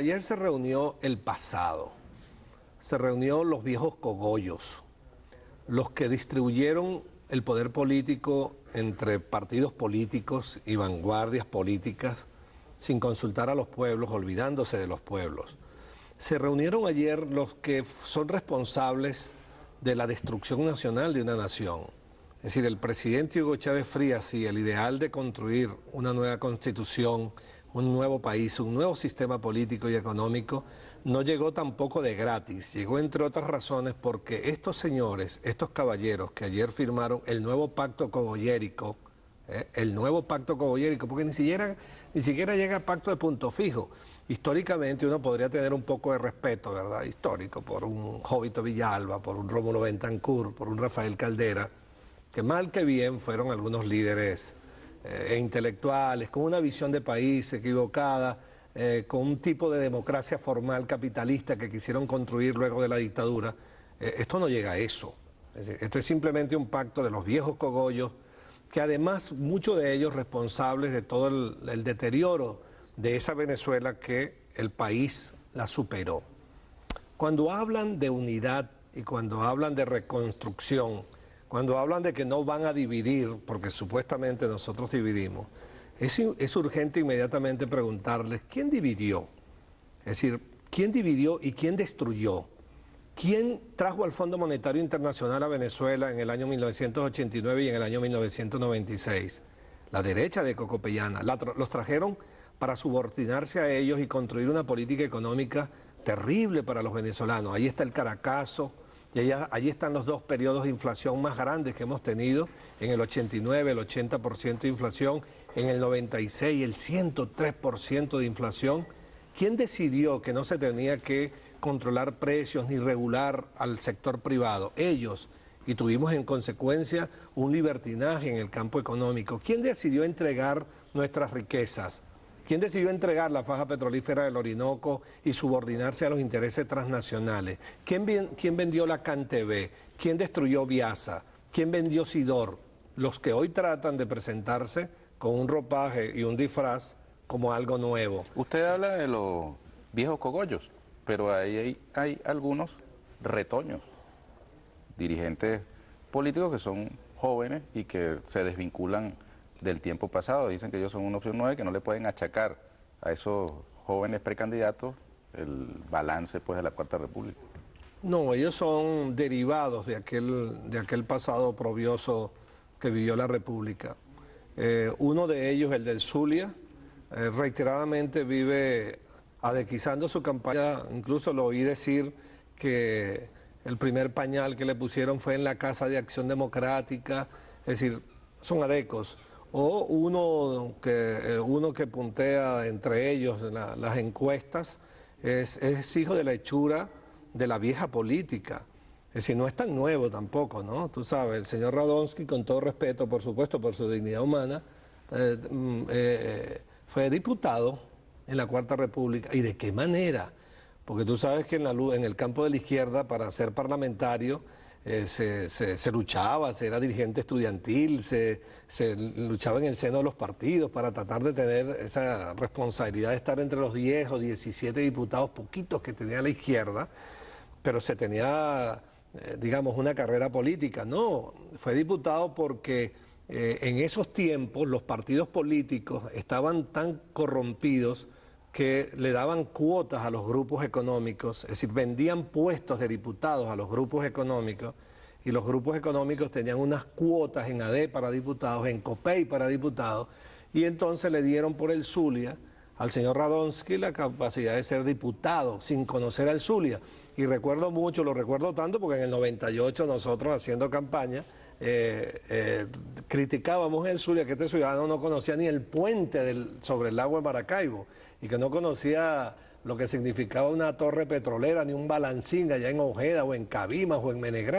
Ayer se reunió el pasado, se reunió los viejos cogollos, los que distribuyeron el poder político entre partidos políticos y vanguardias políticas sin consultar a los pueblos, olvidándose de los pueblos. Se reunieron ayer los que son responsables de la destrucción nacional de una nación. Es decir, el presidente Hugo Chávez Frías y el ideal de construir una nueva constitución un nuevo país, un nuevo sistema político y económico, no llegó tampoco de gratis. Llegó, entre otras razones, porque estos señores, estos caballeros que ayer firmaron el nuevo pacto cogollérico, ¿eh? el nuevo pacto cogollérico, porque ni siquiera, ni siquiera llega a pacto de punto fijo. Históricamente uno podría tener un poco de respeto, ¿verdad? Histórico, por un Jovito Villalba, por un Rómulo Bentancur, por un Rafael Caldera, que mal que bien fueron algunos líderes e intelectuales, con una visión de país equivocada, eh, con un tipo de democracia formal capitalista que quisieron construir luego de la dictadura. Eh, esto no llega a eso. esto es simplemente un pacto de los viejos cogollos, que además muchos de ellos responsables de todo el deterioro de esa Venezuela que el país la superó. Cuando hablan de unidad y cuando hablan de reconstrucción, cuando hablan de que no van a dividir, porque supuestamente nosotros dividimos, es, urgente inmediatamente preguntarles, ¿quién dividió? Es decir, ¿quién dividió y quién destruyó? ¿Quién trajo al Fondo Monetario Internacional a Venezuela en el año 1989 y en el año 1996? La derecha de Cocopellana. los trajeron para subordinarse a ellos y construir una política económica terrible para los venezolanos. Ahí está el Caracazo, y allí están los dos periodos de inflación más grandes que hemos tenido, en el 89 el 80% de inflación, en el 96 el 103% de inflación. ¿Quién decidió que no se tenía que controlar precios ni regular al sector privado? Ellos. Y tuvimos en consecuencia un libertinaje en el campo económico. ¿Quién decidió entregar nuestras riquezas? ¿Quién decidió entregar la faja petrolífera del Orinoco y subordinarse a los intereses transnacionales? ¿Quién, vendió la CanTV? ¿Quién destruyó Viasa? ¿Quién vendió Sidor? Los que hoy tratan de presentarse con un ropaje y un disfraz como algo nuevo. Usted habla de los viejos cogollos, pero ahí hay algunos retoños, dirigentes políticos que son jóvenes y que se desvinculan del tiempo pasado. Dicen que ellos son una opción nueve... que no le pueden achacar a esos jóvenes precandidatos el balance pues de la Cuarta República. No, ellos son derivados de aquel, de aquel pasado probioso que vivió la República. Eh, uno de ellos, el del Zulia, eh, reiteradamente vive adequizando su campaña, incluso lo oí decir que el primer pañal que le pusieron fue en la Casa de Acción Democrática, es decir, son adecos o uno que, eh, uno que puntea entre ellos las encuestas es, hijo de la hechura de la vieja política. Es decir, no es tan nuevo tampoco, ¿no? Tú sabes, el señor Radonsky, con todo respeto, por supuesto, por su dignidad humana, eh, mm, eh, fue diputado en la Cuarta República. ¿Y de qué manera? Porque tú sabes que en, la, en el campo de la izquierda, para ser parlamentario, eh, se, luchaba, se era dirigente estudiantil, se, se, luchaba en el seno de los partidos para tratar de tener esa responsabilidad de estar entre los 10 o 17 diputados poquitos que tenía la izquierda, pero se tenía, eh, digamos, una carrera política. No, fue diputado porque eh, en esos tiempos los partidos políticos estaban tan corrompidos, que le daban cuotas a los grupos económicos, es decir, vendían puestos de diputados a los grupos económicos y los grupos económicos tenían unas cuotas en ADE para diputados, en COPEI para diputados, y entonces le dieron por el Zulia al señor Radonsky la capacidad de ser diputado sin conocer al Zulia. Y recuerdo mucho, lo recuerdo tanto porque en el 98 nosotros haciendo campaña eh, eh, criticábamos en Zulia que este ciudadano no conocía ni el puente sobre el lago de Maracaibo y que no conocía lo que significaba una torre petrolera ni un balancín allá en Ojeda o en Cabimas o en Menegrán.